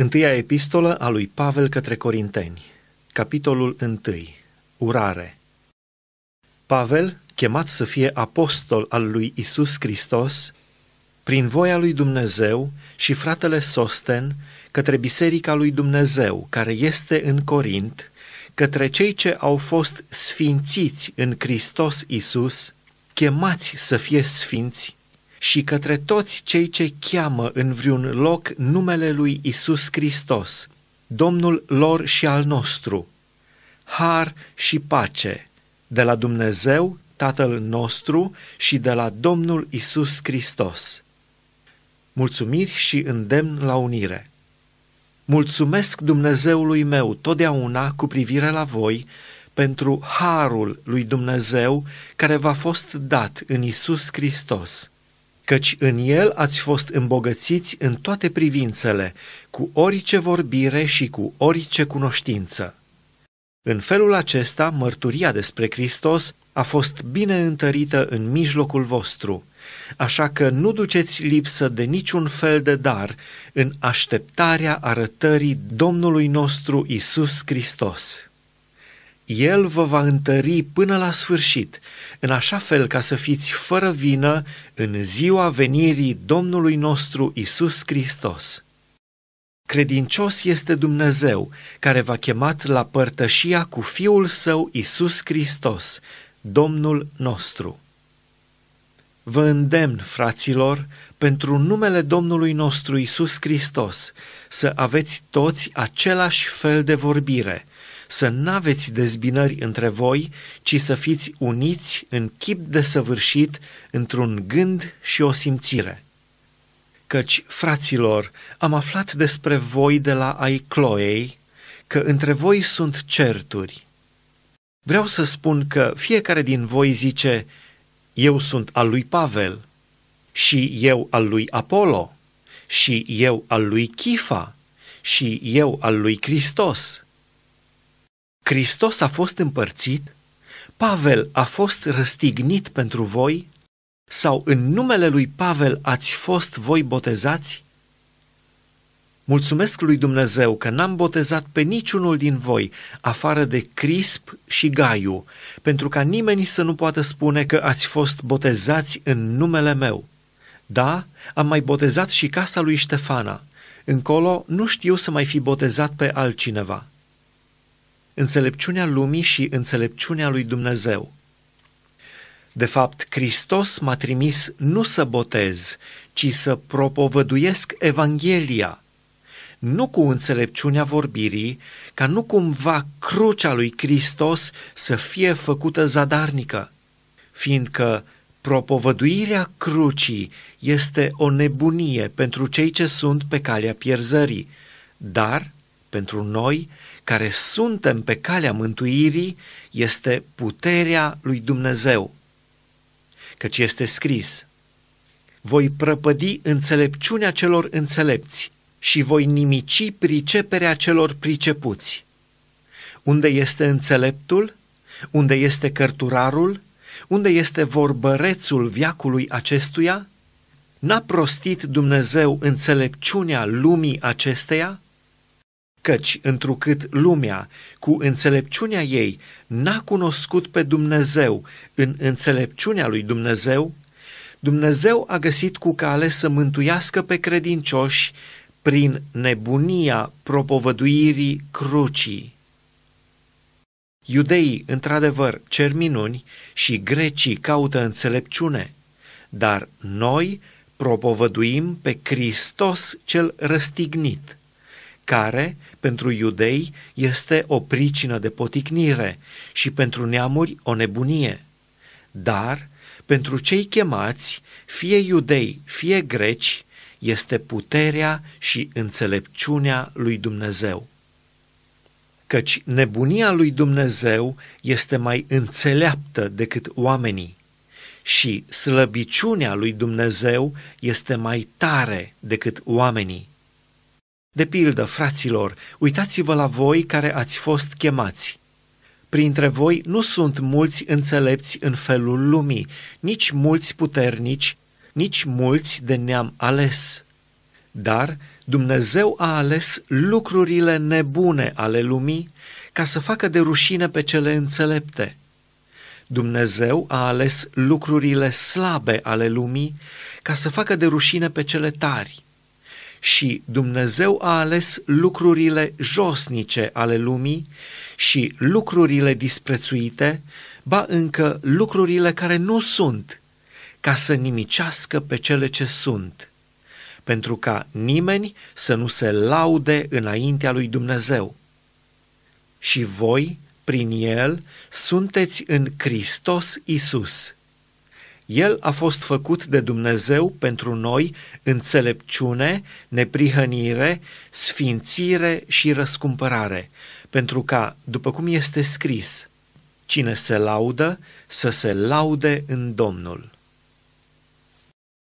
Întâia epistolă a lui Pavel către Corinteni, capitolul 1. Urare. Pavel, chemat să fie apostol al lui Isus Hristos, prin voia lui Dumnezeu și fratele Sosten, către biserica lui Dumnezeu, care este în Corint, către cei ce au fost sfințiți în Hristos Isus, chemați să fie sfinți și către toți cei ce cheamă în vreun loc numele lui Isus Hristos, Domnul lor și al nostru, har și pace, de la Dumnezeu, Tatăl nostru și de la Domnul Isus Hristos. Mulțumiri și îndemn la unire. Mulțumesc Dumnezeului meu totdeauna cu privire la voi pentru harul lui Dumnezeu care v-a fost dat în Isus Hristos căci în el ați fost îmbogățiți în toate privințele, cu orice vorbire și cu orice cunoștință. În felul acesta, mărturia despre Hristos a fost bine întărită în mijlocul vostru, așa că nu duceți lipsă de niciun fel de dar în așteptarea arătării Domnului nostru Isus Hristos. El vă va întări până la sfârșit, în așa fel ca să fiți fără vină în ziua venirii Domnului nostru Isus Hristos. Credincios este Dumnezeu, care v-a chemat la părtășia cu Fiul Său Isus Hristos, Domnul nostru. Vă îndemn, fraților, pentru numele Domnului nostru Isus Hristos, să aveți toți același fel de vorbire – să n-aveți dezbinări între voi, ci să fiți uniți în chip săvârșit într-un gând și o simțire. Căci, fraților, am aflat despre voi de la ai Cloei că între voi sunt certuri. Vreau să spun că fiecare din voi zice, eu sunt al lui Pavel, și eu al lui Apollo, și eu al lui Chifa, și eu al lui Hristos. Hristos a fost împărțit, Pavel a fost răstignit pentru voi, sau în numele lui Pavel ați fost voi botezați? Mulțumesc lui Dumnezeu că n-am botezat pe niciunul din voi, afară de Crisp și Gaiu, pentru ca nimeni să nu poată spune că ați fost botezați în numele meu. Da, am mai botezat și casa lui Ștefana. Încolo nu știu să mai fi botezat pe altcineva înțelepciunea lumii și înțelepciunea lui Dumnezeu. De fapt, Hristos m-a trimis nu să botez, ci să propovăduiesc Evanghelia, nu cu înțelepciunea vorbirii, ca nu cumva crucea lui Hristos să fie făcută zadarnică, fiindcă propovăduirea crucii este o nebunie pentru cei ce sunt pe calea pierzării, dar, pentru noi, care suntem pe calea mântuirii este puterea lui Dumnezeu. Căci este scris, voi prăpădi înțelepciunea celor înțelepți și voi nimici priceperea celor pricepuți. Unde este înțeleptul? Unde este cărturarul? Unde este vorbărețul viacului acestuia? N-a prostit Dumnezeu înțelepciunea lumii acesteia? căci întrucât lumea, cu înțelepciunea ei, n-a cunoscut pe Dumnezeu în înțelepciunea lui Dumnezeu, Dumnezeu a găsit cu cale să mântuiască pe credincioși prin nebunia propovăduirii crucii. Iudeii, într-adevăr, cer minuni și grecii caută înțelepciune, dar noi propovăduim pe Hristos cel răstignit care pentru iudei este o pricină de poticnire și pentru neamuri o nebunie. Dar pentru cei chemați, fie iudei, fie greci, este puterea și înțelepciunea lui Dumnezeu. Căci nebunia lui Dumnezeu este mai înțeleaptă decât oamenii și slăbiciunea lui Dumnezeu este mai tare decât oamenii. De pildă, fraților, uitați-vă la voi care ați fost chemați. Printre voi nu sunt mulți înțelepți în felul lumii, nici mulți puternici, nici mulți de neam ales. Dar Dumnezeu a ales lucrurile nebune ale lumii ca să facă de rușine pe cele înțelepte. Dumnezeu a ales lucrurile slabe ale lumii ca să facă de rușine pe cele tari și Dumnezeu a ales lucrurile josnice ale lumii și lucrurile disprețuite, ba încă lucrurile care nu sunt, ca să nimicească pe cele ce sunt, pentru ca nimeni să nu se laude înaintea lui Dumnezeu. Și voi, prin El, sunteți în Hristos Isus el a fost făcut de Dumnezeu pentru noi înțelepciune, neprihănire, sfințire și răscumpărare, pentru ca, după cum este scris, cine se laudă, să se laude în Domnul.